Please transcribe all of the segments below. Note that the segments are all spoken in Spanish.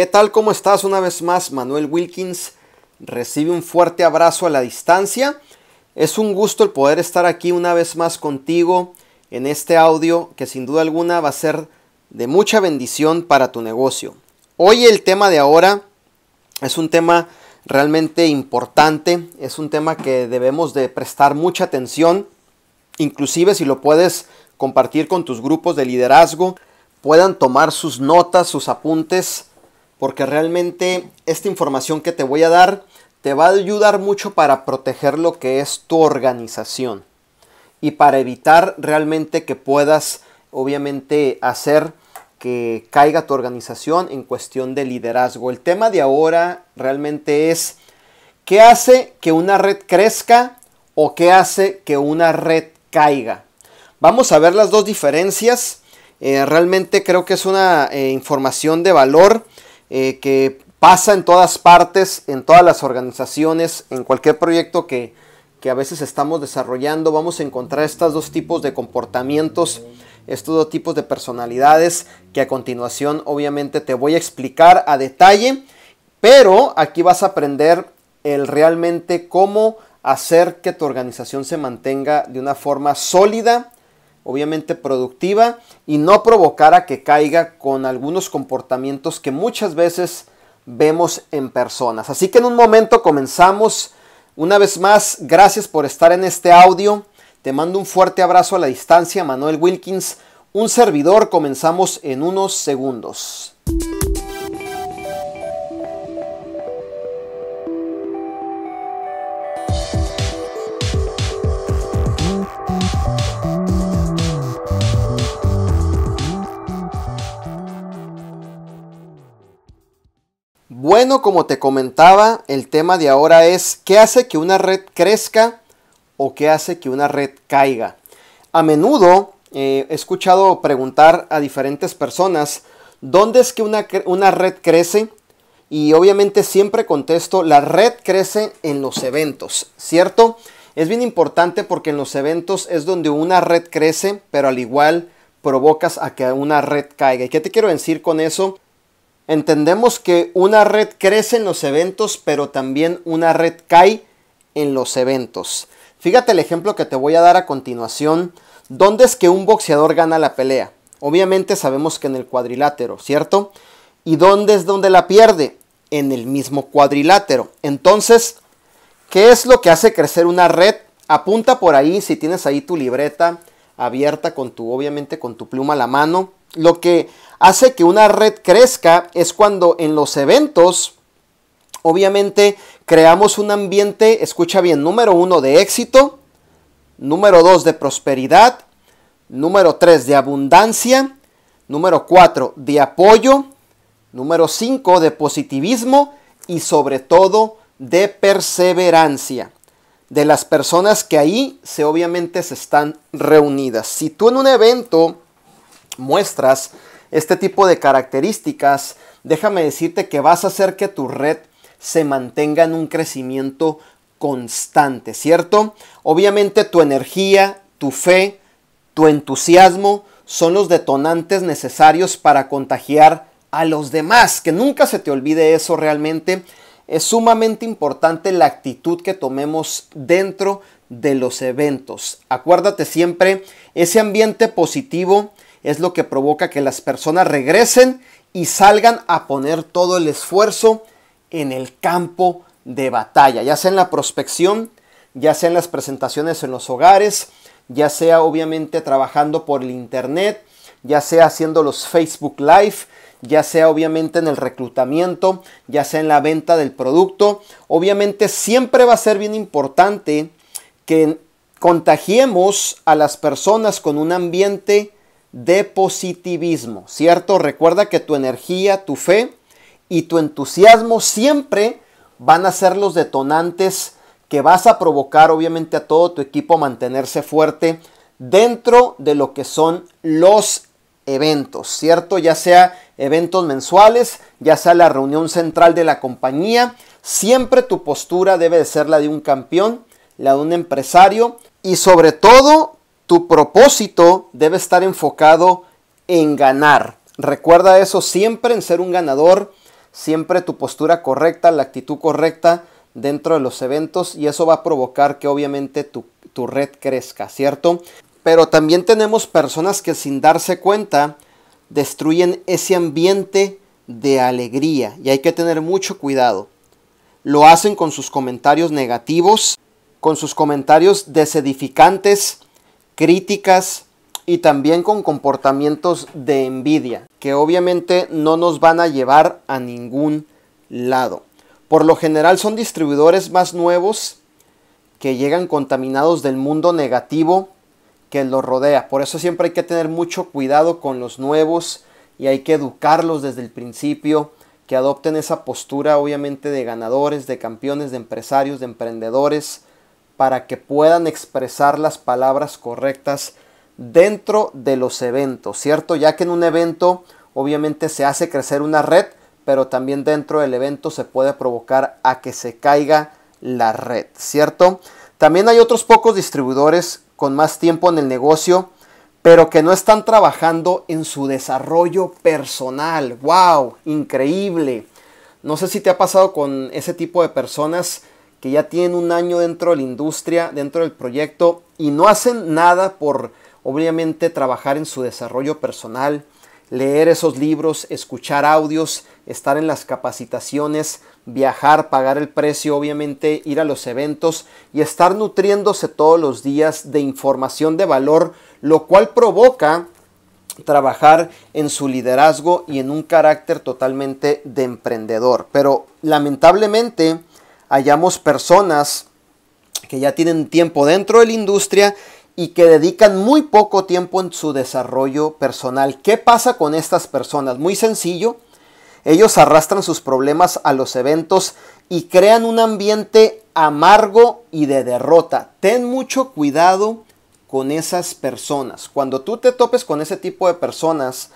¿Qué tal? ¿Cómo estás? Una vez más, Manuel Wilkins recibe un fuerte abrazo a la distancia. Es un gusto el poder estar aquí una vez más contigo en este audio que sin duda alguna va a ser de mucha bendición para tu negocio. Hoy el tema de ahora es un tema realmente importante, es un tema que debemos de prestar mucha atención, inclusive si lo puedes compartir con tus grupos de liderazgo, puedan tomar sus notas, sus apuntes, porque realmente esta información que te voy a dar te va a ayudar mucho para proteger lo que es tu organización y para evitar realmente que puedas obviamente hacer que caiga tu organización en cuestión de liderazgo. El tema de ahora realmente es qué hace que una red crezca o qué hace que una red caiga. Vamos a ver las dos diferencias. Eh, realmente creo que es una eh, información de valor eh, que pasa en todas partes, en todas las organizaciones, en cualquier proyecto que, que a veces estamos desarrollando, vamos a encontrar estos dos tipos de comportamientos, estos dos tipos de personalidades que a continuación obviamente te voy a explicar a detalle, pero aquí vas a aprender el realmente cómo hacer que tu organización se mantenga de una forma sólida, obviamente productiva y no provocara que caiga con algunos comportamientos que muchas veces vemos en personas. Así que en un momento comenzamos. Una vez más, gracias por estar en este audio. Te mando un fuerte abrazo a la distancia, Manuel Wilkins. Un servidor, comenzamos en unos segundos. como te comentaba, el tema de ahora es qué hace que una red crezca o qué hace que una red caiga. A menudo eh, he escuchado preguntar a diferentes personas dónde es que una, una red crece y obviamente siempre contesto, la red crece en los eventos, ¿cierto? Es bien importante porque en los eventos es donde una red crece, pero al igual provocas a que una red caiga. ¿Y qué te quiero decir con eso? Entendemos que una red crece en los eventos, pero también una red cae en los eventos. Fíjate el ejemplo que te voy a dar a continuación. ¿Dónde es que un boxeador gana la pelea? Obviamente sabemos que en el cuadrilátero, ¿cierto? ¿Y dónde es donde la pierde? En el mismo cuadrilátero. Entonces, ¿qué es lo que hace crecer una red? Apunta por ahí, si tienes ahí tu libreta abierta con tu, obviamente con tu pluma a la mano. Lo que hace que una red crezca es cuando en los eventos, obviamente, creamos un ambiente, escucha bien, número uno, de éxito, número dos, de prosperidad, número tres, de abundancia, número cuatro, de apoyo, número cinco, de positivismo y sobre todo, de perseverancia de las personas que ahí se obviamente se están reunidas. Si tú en un evento muestras este tipo de características, déjame decirte que vas a hacer que tu red se mantenga en un crecimiento constante, ¿cierto? Obviamente tu energía, tu fe, tu entusiasmo son los detonantes necesarios para contagiar a los demás. Que nunca se te olvide eso realmente. Es sumamente importante la actitud que tomemos dentro de los eventos. Acuérdate siempre, ese ambiente positivo es lo que provoca que las personas regresen y salgan a poner todo el esfuerzo en el campo de batalla, ya sea en la prospección, ya sea en las presentaciones en los hogares, ya sea obviamente trabajando por el internet, ya sea haciendo los Facebook Live, ya sea obviamente en el reclutamiento, ya sea en la venta del producto. Obviamente siempre va a ser bien importante que contagiemos a las personas con un ambiente de positivismo, ¿cierto? Recuerda que tu energía, tu fe y tu entusiasmo siempre van a ser los detonantes que vas a provocar obviamente a todo tu equipo a mantenerse fuerte dentro de lo que son los eventos, ¿cierto? Ya sea eventos mensuales, ya sea la reunión central de la compañía, siempre tu postura debe de ser la de un campeón, la de un empresario y sobre todo tu propósito debe estar enfocado en ganar. Recuerda eso siempre en ser un ganador, siempre tu postura correcta, la actitud correcta dentro de los eventos y eso va a provocar que obviamente tu, red crezca, ¿cierto? Pero también tenemos personas que sin darse cuenta destruyen ese ambiente de alegría y hay que tener mucho cuidado. Lo hacen con sus comentarios negativos, con sus comentarios desedificantes, críticas y también con comportamientos de envidia, que obviamente no nos van a llevar a ningún lado. Por lo general son distribuidores más nuevos que llegan contaminados del mundo negativo que los rodea. Por eso siempre hay que tener mucho cuidado con los nuevos y hay que educarlos desde el principio, que adopten esa postura obviamente de ganadores, de campeones, de empresarios, de emprendedores, para que puedan expresar las palabras correctas dentro de los eventos, ¿cierto? Ya que en un evento obviamente se hace crecer una red, pero también dentro del evento se puede provocar a que se caiga la red, ¿cierto? También hay otros pocos distribuidores con más tiempo en el negocio, pero que no están trabajando en su desarrollo personal. ¡Wow! Increíble. No sé si te ha pasado con ese tipo de personas que ya tienen un año dentro de la industria, dentro del proyecto, y no hacen nada por, obviamente, trabajar en su desarrollo personal, leer esos libros, escuchar audios, estar en las capacitaciones, viajar, pagar el precio, obviamente, ir a los eventos y estar nutriéndose todos los días de información de valor, lo cual provoca trabajar en su liderazgo y en un carácter totalmente de emprendedor. Pero lamentablemente, hallamos personas que ya tienen tiempo dentro de la industria y que dedican muy poco tiempo en su desarrollo personal. ¿Qué pasa con estas personas? Muy sencillo, ellos arrastran sus problemas a los eventos y crean un ambiente amargo y de derrota. Ten mucho cuidado con esas personas. Cuando tú te topes con ese tipo de personas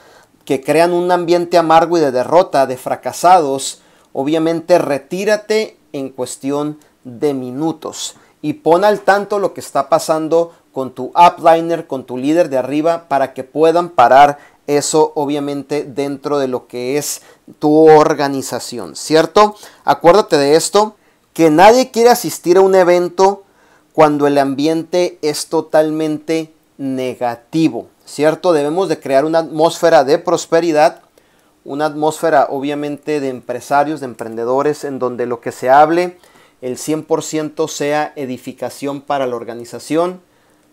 que crean un ambiente amargo y de derrota, de fracasados, obviamente retírate en cuestión de minutos. Y pon al tanto lo que está pasando con tu upliner, con tu líder de arriba, para que puedan parar eso obviamente dentro de lo que es tu organización, ¿cierto? Acuérdate de esto, que nadie quiere asistir a un evento cuando el ambiente es totalmente negativo, ¿cierto? Debemos de crear una atmósfera de prosperidad una atmósfera obviamente de empresarios, de emprendedores, en donde lo que se hable, el 100% sea edificación para la organización,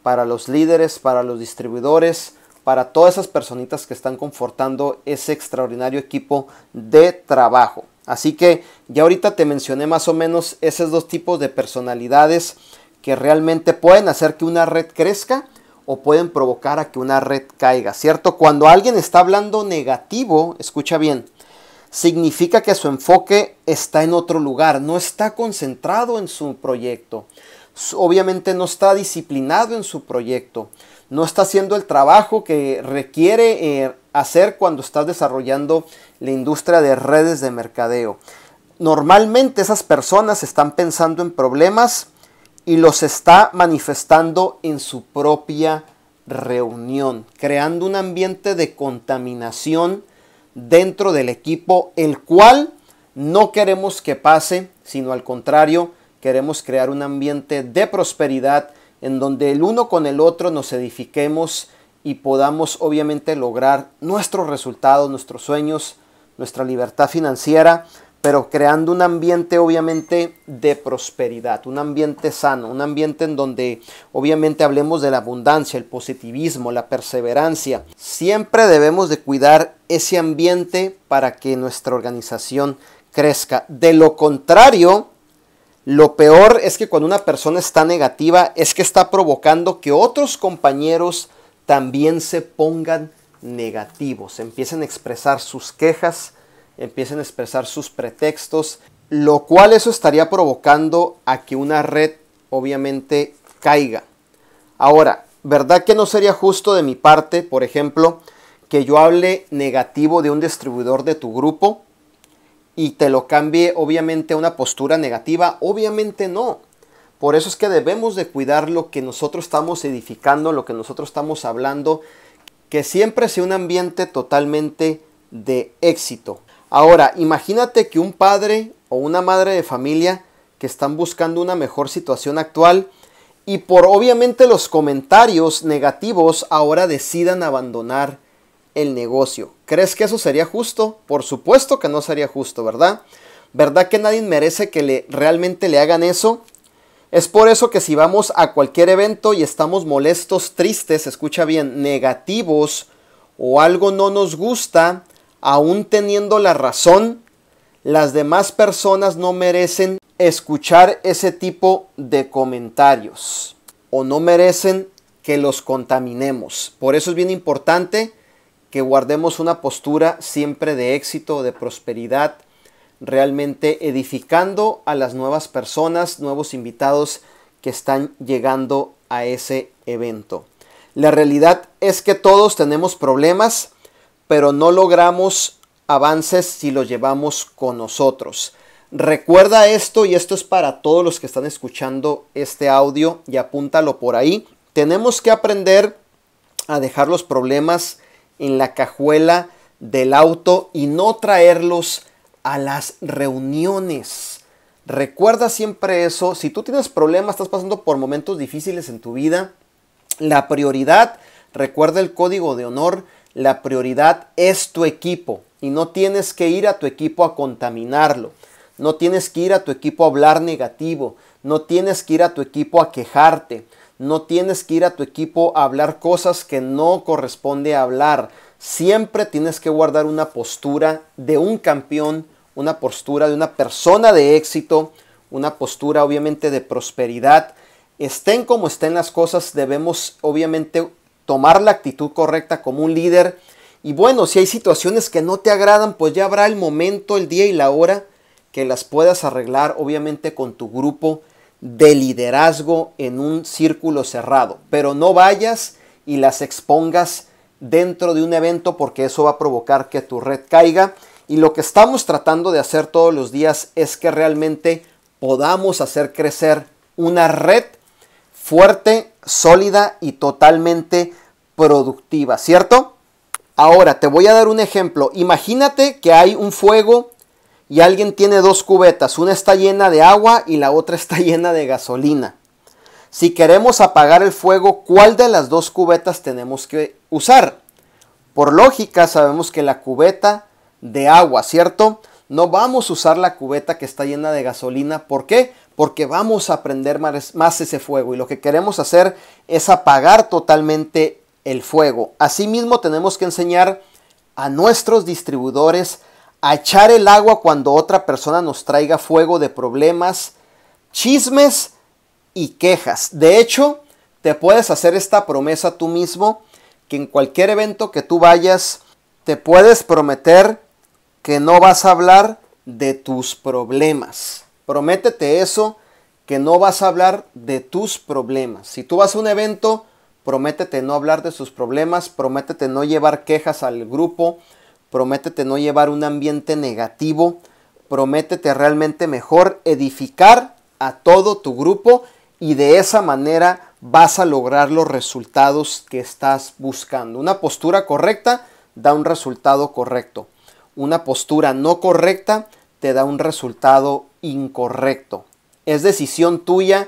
para los líderes, para los distribuidores, para todas esas personitas que están confortando ese extraordinario equipo de trabajo. Así que ya ahorita te mencioné más o menos esos dos tipos de personalidades que realmente pueden hacer que una red crezca o pueden provocar a que una red caiga, ¿cierto? Cuando alguien está hablando negativo, escucha bien, significa que su enfoque está en otro lugar, no está concentrado en su proyecto, obviamente no está disciplinado en su proyecto, no está haciendo el trabajo que requiere eh, hacer cuando está desarrollando la industria de redes de mercadeo. Normalmente esas personas están pensando en problemas, y los está manifestando en su propia reunión, creando un ambiente de contaminación dentro del equipo, el cual no queremos que pase, sino al contrario, queremos crear un ambiente de prosperidad en donde el uno con el otro nos edifiquemos y podamos obviamente lograr nuestros resultados, nuestros sueños, nuestra libertad financiera, pero creando un ambiente obviamente de prosperidad, un ambiente sano, un ambiente en donde obviamente hablemos de la abundancia, el positivismo, la perseverancia. Siempre debemos de cuidar ese ambiente para que nuestra organización crezca. De lo contrario, lo peor es que cuando una persona está negativa es que está provocando que otros compañeros también se pongan negativos, empiecen a expresar sus quejas, empiecen a expresar sus pretextos, lo cual eso estaría provocando a que una red obviamente caiga. Ahora, ¿verdad que no sería justo de mi parte, por ejemplo, que yo hable negativo de un distribuidor de tu grupo y te lo cambie obviamente a una postura negativa? Obviamente no. Por eso es que debemos de cuidar lo que nosotros estamos edificando, lo que nosotros estamos hablando, que siempre sea un ambiente totalmente de éxito. Ahora, imagínate que un padre o una madre de familia que están buscando una mejor situación actual y por obviamente los comentarios negativos ahora decidan abandonar el negocio. ¿Crees que eso sería justo? Por supuesto que no sería justo, ¿verdad? ¿Verdad que nadie merece que le, realmente le hagan eso? Es por eso que si vamos a cualquier evento y estamos molestos, tristes, escucha bien, negativos o algo no nos gusta, aún teniendo la razón, las demás personas no merecen escuchar ese tipo de comentarios o no merecen que los contaminemos. Por eso es bien importante que guardemos una postura siempre de éxito, de prosperidad, realmente edificando a las nuevas personas, nuevos invitados que están llegando a ese evento. La realidad es que todos tenemos problemas, pero no logramos avances si los llevamos con nosotros. Recuerda esto y esto es para todos los que están escuchando este audio y apúntalo por ahí. Tenemos que aprender a dejar los problemas en la cajuela del auto y no traerlos a las reuniones. Recuerda siempre eso. Si tú tienes problemas, estás pasando por momentos difíciles en tu vida, la prioridad, recuerda el código de honor, la prioridad es tu equipo y no tienes que ir a tu equipo a contaminarlo. No tienes que ir a tu equipo a hablar negativo. No tienes que ir a tu equipo a quejarte. No tienes que ir a tu equipo a hablar cosas que no corresponde hablar. Siempre tienes que guardar una postura de un campeón, una postura de una persona de éxito, una postura obviamente de prosperidad. Estén como estén las cosas, debemos obviamente tomar la actitud correcta como un líder. Y bueno, si hay situaciones que no te agradan, pues ya habrá el momento, el día y la hora que las puedas arreglar, obviamente con tu grupo de liderazgo en un círculo cerrado. Pero no vayas y las expongas dentro de un evento porque eso va a provocar que tu red caiga. Y lo que estamos tratando de hacer todos los días es que realmente podamos hacer crecer una red fuerte, sólida y totalmente productiva, ¿cierto? Ahora te voy a dar un ejemplo. Imagínate que hay un fuego y alguien tiene dos cubetas. Una está llena de agua y la otra está llena de gasolina. Si queremos apagar el fuego, ¿cuál de las dos cubetas tenemos que usar? Por lógica sabemos que la cubeta de agua, ¿cierto? No vamos a usar la cubeta que está llena de gasolina. ¿Por qué? Porque vamos a prender más ese fuego y lo que queremos hacer es apagar totalmente el fuego. Asimismo, tenemos que enseñar a nuestros distribuidores a echar el agua cuando otra persona nos traiga fuego de problemas, chismes y quejas. De hecho, te puedes hacer esta promesa tú mismo que en cualquier evento que tú vayas, te puedes prometer que no vas a hablar de tus problemas. Prométete eso, que no vas a hablar de tus problemas. Si tú vas a un evento, prométete no hablar de sus problemas, prométete no llevar quejas al grupo, prométete no llevar un ambiente negativo, prométete realmente mejor edificar a todo tu grupo y de esa manera vas a lograr los resultados que estás buscando. Una postura correcta da un resultado correcto. Una postura no correcta te da un resultado incorrecto. Es decisión tuya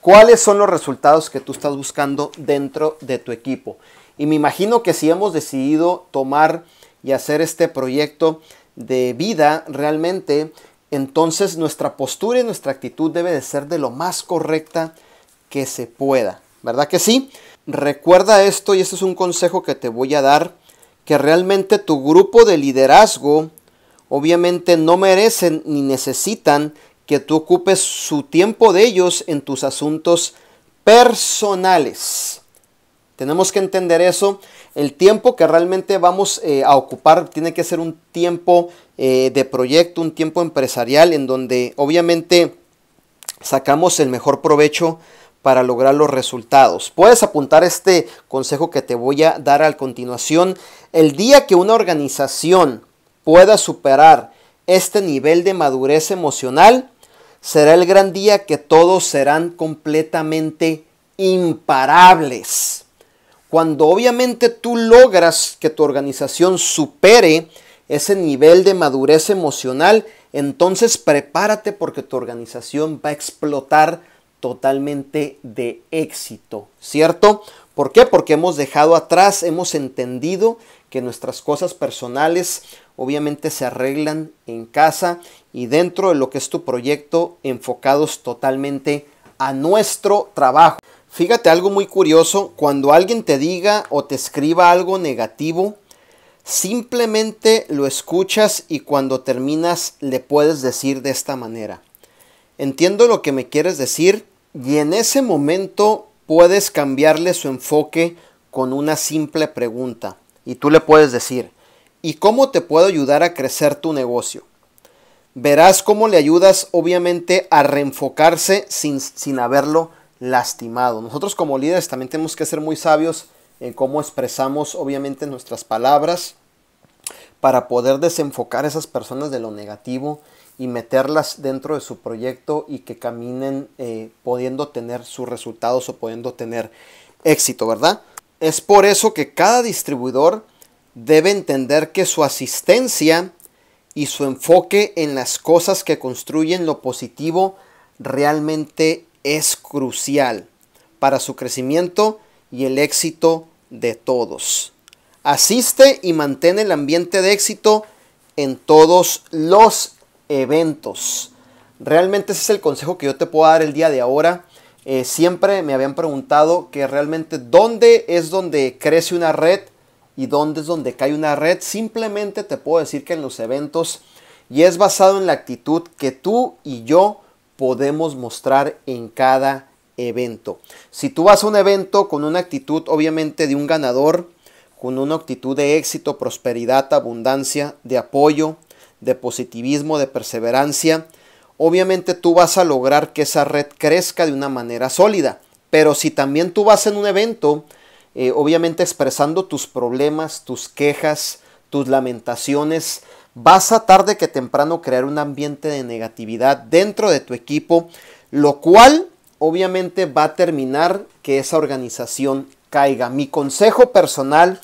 cuáles son los resultados que tú estás buscando dentro de tu equipo. Y me imagino que si hemos decidido tomar y hacer este proyecto de vida realmente, entonces nuestra postura y nuestra actitud debe de ser de lo más correcta que se pueda. ¿Verdad que sí? Recuerda esto y este es un consejo que te voy a dar, que realmente tu grupo de liderazgo obviamente no merecen ni necesitan que tú ocupes su tiempo de ellos en tus asuntos personales. Tenemos que entender eso. El tiempo que realmente vamos eh, a ocupar tiene que ser un tiempo eh, de proyecto, un tiempo empresarial, en donde obviamente sacamos el mejor provecho para lograr los resultados. Puedes apuntar este consejo que te voy a dar a continuación. El día que una organización pueda superar este nivel de madurez emocional, será el gran día que todos serán completamente imparables. Cuando obviamente tú logras que tu organización supere ese nivel de madurez emocional, entonces prepárate porque tu organización va a explotar totalmente de éxito, ¿cierto? ¿Por qué? Porque hemos dejado atrás, hemos entendido que nuestras cosas personales obviamente se arreglan en casa y dentro de lo que es tu proyecto enfocados totalmente a nuestro trabajo. Fíjate algo muy curioso, cuando alguien te diga o te escriba algo negativo, simplemente lo escuchas y cuando terminas le puedes decir de esta manera. Entiendo lo que me quieres decir y en ese momento puedes cambiarle su enfoque con una simple pregunta. Y tú le puedes decir, ¿y cómo te puedo ayudar a crecer tu negocio? verás cómo le ayudas obviamente a reenfocarse sin, haberlo lastimado. Nosotros como líderes también tenemos que ser muy sabios en cómo expresamos obviamente nuestras palabras para poder desenfocar a esas personas de lo negativo y meterlas dentro de su proyecto y que caminen eh, pudiendo tener sus resultados o pudiendo tener éxito, ¿verdad? Es por eso que cada distribuidor debe entender que su asistencia y su enfoque en las cosas que construyen lo positivo realmente es crucial para su crecimiento y el éxito de todos. Asiste y mantén el ambiente de éxito en todos los eventos. Realmente ese es el consejo que yo te puedo dar el día de ahora. Eh, siempre me habían preguntado que realmente dónde es donde crece una red y dónde es donde cae una red. Simplemente te puedo decir que en los eventos y es basado en la actitud que tú y yo podemos mostrar en cada evento. Si tú vas a un evento con una actitud obviamente de un ganador, con una actitud de éxito, prosperidad, abundancia, de apoyo, de positivismo, de perseverancia, obviamente tú vas a lograr que esa red crezca de una manera sólida. Pero si también tú vas en un evento eh, obviamente expresando tus problemas, tus quejas, tus lamentaciones, vas a tarde que temprano crear un ambiente de negatividad dentro de tu equipo, lo cual obviamente va a terminar que esa organización caiga. Mi consejo personal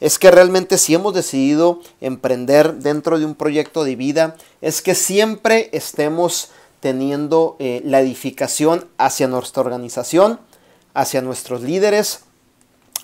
es que realmente si hemos decidido emprender dentro de un proyecto de vida, es que siempre estemos teniendo eh, la edificación hacia nuestra organización, hacia nuestros líderes,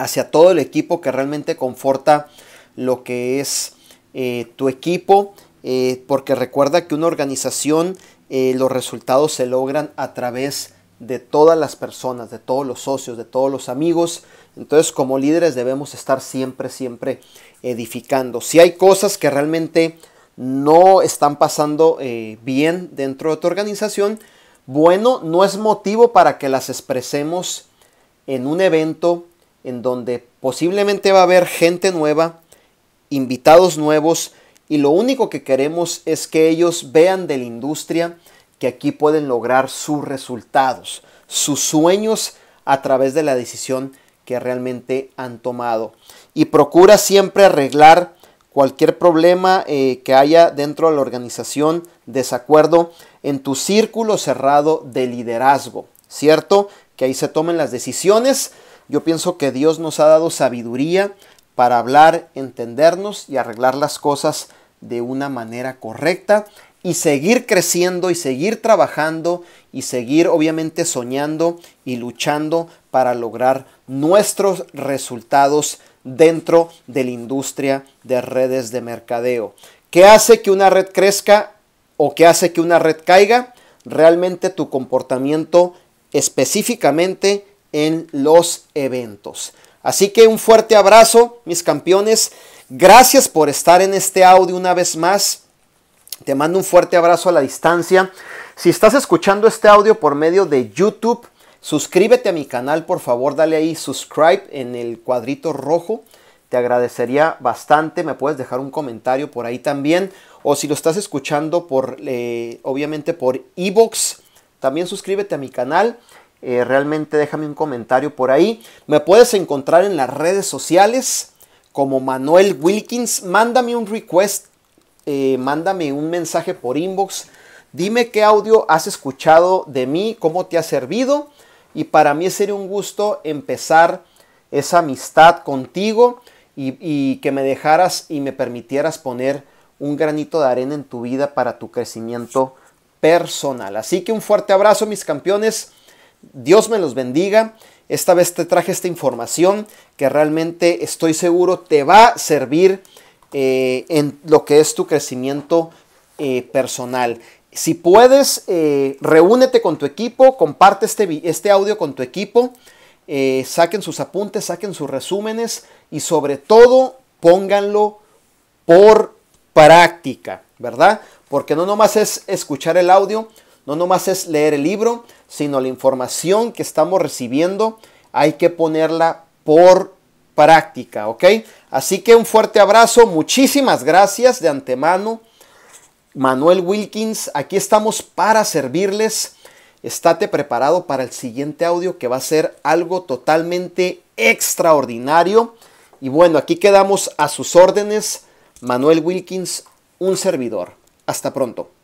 hacia todo el equipo que realmente conforta lo que es eh, tu equipo, eh, porque recuerda que una organización eh, los resultados se logran a través de todas las personas, de todos los socios, de todos los amigos. Entonces como líderes debemos estar siempre, siempre edificando. Si hay cosas que realmente no están pasando bien dentro de tu organización, bueno, no es motivo para que las expresemos en un evento en donde posiblemente va a haber gente nueva, invitados nuevos, y lo único que queremos es que ellos vean de la industria que aquí pueden lograr sus resultados, sus sueños a través de la decisión que realmente han tomado. Y procura siempre arreglar cualquier problema eh, que haya dentro de la organización, desacuerdo, en tu círculo cerrado de liderazgo, ¿cierto? Que ahí se tomen las decisiones yo pienso que Dios nos ha dado sabiduría para hablar, entendernos y arreglar las cosas de una manera correcta y seguir creciendo y seguir trabajando y seguir obviamente soñando y luchando para lograr nuestros resultados dentro de la industria de redes de mercadeo. ¿Qué hace que una red crezca o qué hace que una red caiga? Realmente tu comportamiento específicamente en los eventos. Así que un fuerte abrazo, mis campeones. Gracias por estar en este audio una vez más. Te mando un fuerte abrazo a la distancia. Si estás escuchando este audio por medio de YouTube, suscríbete a mi canal, por favor, dale ahí subscribe en el cuadrito rojo. Te agradecería bastante. Me puedes dejar un comentario por ahí también. O si lo estás escuchando por, eh, obviamente, por Evox, también suscríbete a mi canal. Eh, realmente déjame un comentario por ahí. Me puedes encontrar en las redes sociales como Manuel Wilkins. Mándame un request, eh, mándame un mensaje por inbox. Dime qué audio has escuchado de mí, cómo te ha servido. Y para mí sería un gusto empezar esa amistad contigo y que me dejaras y me permitieras poner un granito de arena en tu vida para tu crecimiento personal. Así que un fuerte abrazo mis campeones. Dios me los bendiga. Esta vez te traje esta información que realmente estoy seguro te va a servir eh, en lo que es tu crecimiento eh, personal. Si puedes, eh, reúnete con tu equipo, comparte este, este audio con tu equipo, saquen sus apuntes, saquen sus resúmenes y sobre todo pónganlo por práctica, ¿verdad? Porque no nomás es escuchar el audio, no nomás es leer el libro, sino la información que estamos recibiendo hay que ponerla por práctica, ¿ok? Así que un fuerte abrazo, muchísimas gracias de antemano. Manuel Wilkins, aquí estamos para servirles. Estate preparado para el siguiente audio que va a ser algo totalmente extraordinario. Y bueno, aquí quedamos a sus órdenes. Manuel Wilkins, un servidor. Hasta pronto.